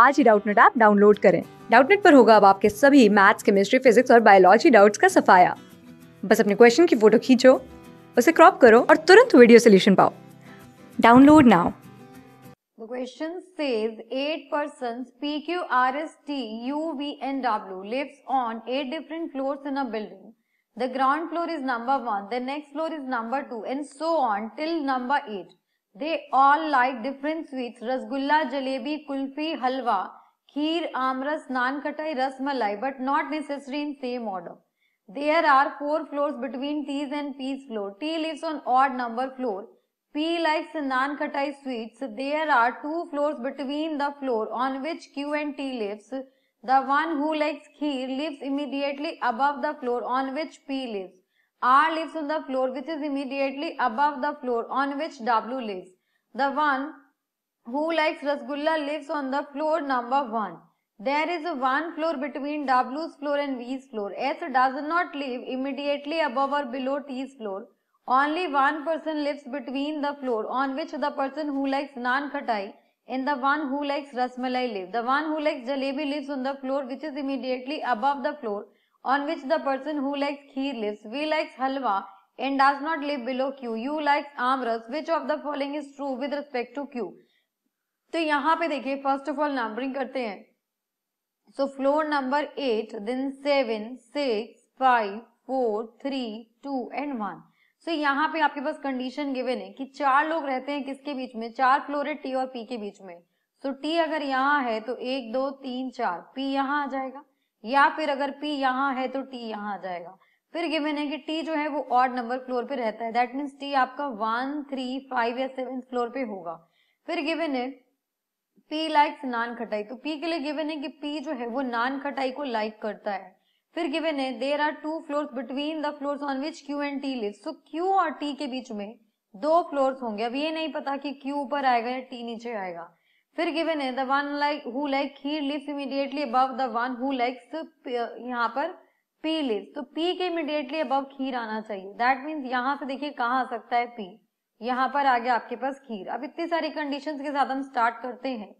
आज ही Doubtnut app download करें डाउटनेट पर होगा अब आपके सभी मैथ्स केमिस्ट्री फिजिक्स और बायोलॉजी डाउट्स का सफाया बस अपने क्वेश्चन की फोटो खींचो उसे क्रॉप करो और तुरंत वीडियो सोल्यूशन पाओ download now The question says eight persons P Q R S T U V N W lives on eight different floors in a building. The ground floor is number one, the next floor is number two, and so on till number eight. They all like different sweets rasgulla, jalebi, kulfi, halwa, kheer, amras, ras malai. but not necessary in same order. There are four floors between T's and P's floor. T lives on odd number floor. P likes khattai sweets. There are two floors between the floor on which Q and T lives. The one who likes kheer lives immediately above the floor on which P lives. R lives on the floor which is immediately above the floor on which W lives. The one who likes Rasgulla lives on the floor number 1. There is one floor between W's floor and V's floor. S does not live immediately above or below T's floor. Only one person lives between the floor on which the person who likes naan khatai and the one who likes rasmalai live. The one who likes jalebi lives on the floor which is immediately above the floor on which the person who likes kheer lives. We likes halwa and does not live below Q. You likes amras. Which of the following is true with respect to Q? तो यहाँ पे देखिए first of all numbering करते हैं so floor number eight then seven six five four three two and one so यहाँ पे आपके पास condition given है कि चार लोग रहते हैं किसके बीच में चार फ्लोर है टी और पी के बीच में सो so, टी अगर यहाँ है तो एक दो तीन चार पी यहाँ आ जाएगा या फिर अगर पी यहाँ है तो टी यहाँ आ जाएगा फिर गिवन है कि टी जो है वो ऑड नंबर फ्लोर पे रहता है दैट मीन्स टी आपका वन थ्री फाइव या सेवन फ्लोर पे होगा फिर गिवन है पी लाइक्स नान खटाई तो पी के लिए गिवन है कि पी जो है वो नान खटाई को लाइक करता है फिर गिवन है there are two floor between the floors on which Q and T live so Q और टी के बीच में दो फ्लोर होंगे अब ये नहीं पता कि क्यू ऊपर आएगा या टी नीचे आएगा फिर गिवन है the one like who like he lives immediately above the one who likes यहाँ पर पी लिव तो पी के इमीडिएटली अबव खीर आना चाहिए दैट मीन्स यहाँ से देखिए कहाँ आ सकता है पी यहाँ पर आ गया आपके पास खीर अब इतनी सारी कंडीशन के साथ हम स्टार्ट करते हैं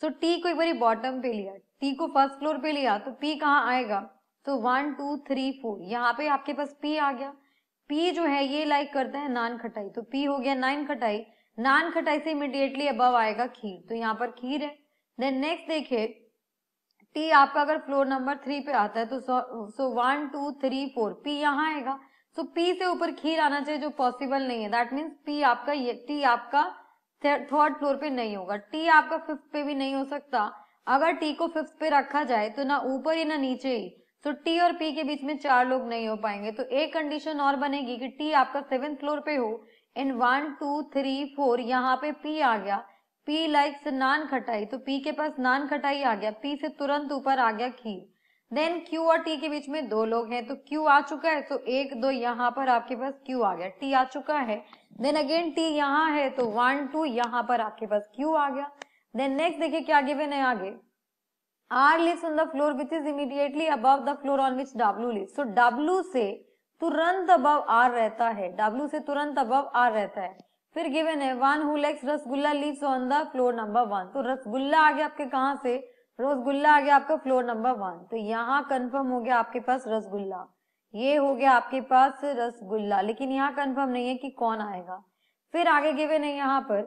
सो so, टी को एक बार बॉटम पे लिया टी को फर्स्ट फ्लोर पे लिया तो पी कहाँ आएगा तो वन टू थ्री फोर यहाँ पे आपके पास पी आ गया पी जो है ये लाइक करता है नान खटाई तो पी हो गया नाइन खटाई नान खटाई से इमिडिएटली अब आएगा खीर तो यहाँ पर खीर है देन नेक्स्ट देखिए टी आपका अगर फ्लोर नंबर थ्री पे आता है तो so one two three four P यहाँ आएगा सो so, पी से ऊपर खीर आना चाहिए जो पॉसिबल नहीं है दैट मीन्स पी आपका ये टी आपका थर्ड फ्लोर पे नहीं होगा टी आपका फिफ्थ पे भी नहीं हो सकता अगर टी को फिफ्थ पे रखा जाए तो ना ऊपर ही ना नीचे ही सो so, टी और पी के बीच में चार लोग नहीं हो पाएंगे तो एक कंडीशन और बनेगी कि टी आपका सेवेंथ फ्लोर पे हो in one two three four यहाँ पे पी आ गया पी लाइक्स नान खटाई तो पी के पास नान खटाई आ गया पी से तुरंत ऊपर आ गया खीर देन क्यू और टी के बीच में दो लोग हैं तो क्यू आ चुका है तो एक दो यहाँ पर आपके पास क्यू आ गया टी आ चुका है देन अगेन टी यहाँ है तो वन टू यहाँ पर आपके पास क्यू आ गया देन नेक्स्ट देखिए क्या आगे बने आगे R lives on the floor which is immediately above the floor on which W live so W से तुरंत अबव आर रहता है डब्ल्यू से तुरंत अबव आर रहता है फिर गिवन है one who rasgulla lives on the floor number one तो रसगुल्ला आ गया आपके कहाँ से रसगुल्ला आ गया आपका फ्लोर नंबर वन तो यहाँ कंफर्म हो गया आपके पास रसगुल्ला ये हो गया आपके पास रसगुल्ला लेकिन यहाँ कंफर्म नहीं है कि कौन आएगा फिर आगे गिवन है यहाँ पर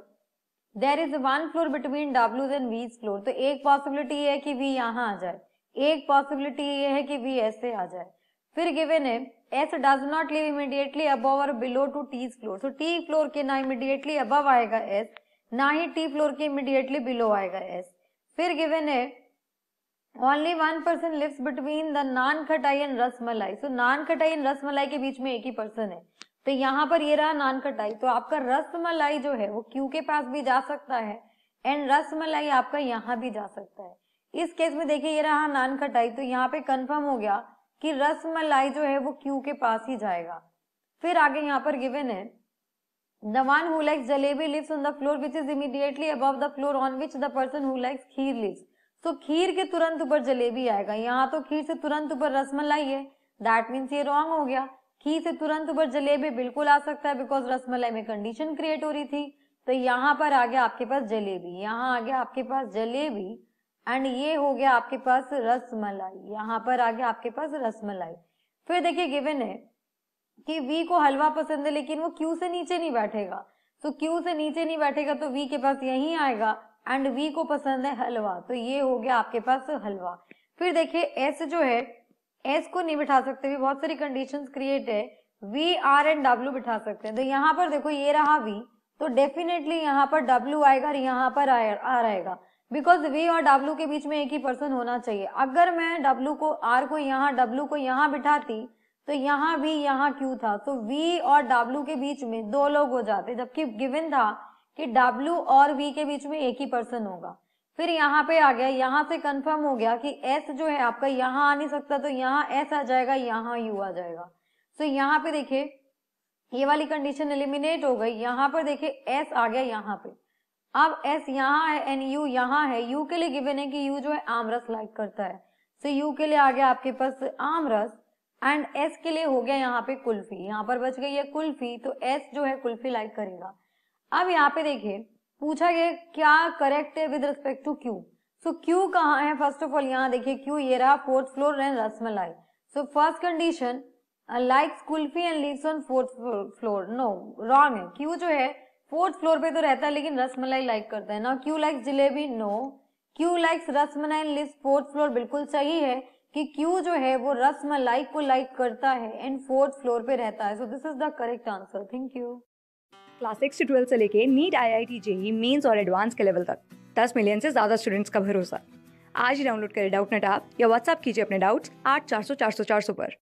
there is one floor between W and V's floor तो एक पॉसिबिलिटी ये है कि वी यहाँ आ जाए एक पॉसिबिलिटी ये है कि वी ऐसे आ जाए फिर गिवेन है S does not live immediately above और below to T floor so T floor के ना इमीडिएटली अब आएगा एस ना ही टी फ्लोर के इमीडिएटली बिलो आएगा एस फिर गिवेन है only one person lives between the nankhatai and मलाई सो नान खटाई एंड मलाई के बीच में एक ही पर्सन है तो यहाँ पर ये रहा नान खटाई तो आपका रसमलाई जो है वो क्यू के पास भी जा सकता है एंड रसमलाई आपका यहाँ भी जा सकता है इस केस में देखिए ये रहा नान खटाई तो यहाँ पे कंफर्म हो गया कि रस मलाई जो है वो क्यू के पास ही जाएगा फिर आगे यहाँ पर गिवन है the one who likes jalebi lives on the floor which is immediately above the floor on which the person who likes kheer lives तो खीर के तुरंत ऊपर जलेबी आएगा यहाँ तो खीर से तुरंत ऊपर रसमलाई है दैट मीन्स ये रॉन्ग हो गया खीर से तुरंत ऊपर जलेबी बिल्कुल आ सकता है बिकॉज रसमलाई में कंडीशन क्रिएट हो रही थी तो यहाँ पर आ गया आपके पास जलेबी यहाँ आ गया आपके पास जलेबी एंड ये हो गया आपके पास रसमलाई यहाँ पर आ गया आपके पास रसमलाई फिर देखिए गिवन है कि वी को हलवा पसंद है लेकिन वो क्यू से नीचे नहीं बैठेगा तो so, क्यू से नीचे नहीं बैठेगा तो वी के पास यही आएगा एंड वी को पसंद है हलवा तो ये हो गया आपके पास हलवा फिर देखिए एस जो है एस को नहीं बिठा सकते भी बहुत सारी कंडीशंस क्रिएट है वी आर एंड डब्ल्यू बिठा सकते हैं तो यहाँ पर देखो ये रहा वी तो डेफिनेटली यहाँ पर डब्ल्यू आएगा और यहाँ पर आ रहेगा बिकॉज वी और डब्लू के बीच में एक ही पर्सन होना चाहिए अगर मैं डब्लू को आर को यहाँ डब्लू को यहाँ बिठाती तो यहाँ भी यहाँ क्यू था तो वी और डब्लू के बीच में दो लोग हो जाते जबकि गिवन था कि डब्लू और वी के बीच में एक ही पर्सन होगा फिर यहाँ पे आ गया यहाँ से कंफर्म हो गया कि एस जो है आपका यहाँ आ नहीं सकता तो यहाँ एस आ जाएगा यहाँ यू आ जाएगा सो so, यहाँ पे देखिये ये वाली कंडीशन एलिमिनेट हो गई यहाँ पर देखिये एस आ गया यहाँ पे अब एस यहाँ है एंड यू यहाँ है यू के लिए गिवन है कि यू जो है आमरस लाइक करता है सो so, यू के लिए आ गया आपके पास आमरस एंड एस के लिए हो गया यहाँ पे कुल्फी यहाँ पर बच गई है कुल्फी तो एस जो है कुल्फी लाइक करेगा अब यहाँ पे देखिए पूछा गया क्या करेक्ट है with respect to Q so Q कहाँ है फर्स्ट ऑफ ऑल यहाँ देखिए क्यू ये रहा fourth floor and rasmalai so first condition like kulfi and lives on fourth floor no wrong है क्यू जो है फोर्थ फ्लोर पे तो रहता है लेकिन रसमलाई लाइक करता है ना Q likes jalebi no Q likes rasmalai list fourth floor बिल्कुल सही है कि क्यू जो है वो रसमलाई को लाइक करता है एंड फोर्थ फ्लोर पे रहता है so this is the correct answer thank you class six से ट्वेल्थ से लेके NEET I I T JEE mains और एडवांस के लेवल तक दस मिलियन से ज़्यादा स्टूडेंट्स का भरोसा आज ही डाउनलोड करें डाउट नेट आप या व्हाट्सअप कीजिए अपने डाउट्स आठ चार सौ चार सौ चार सौ पर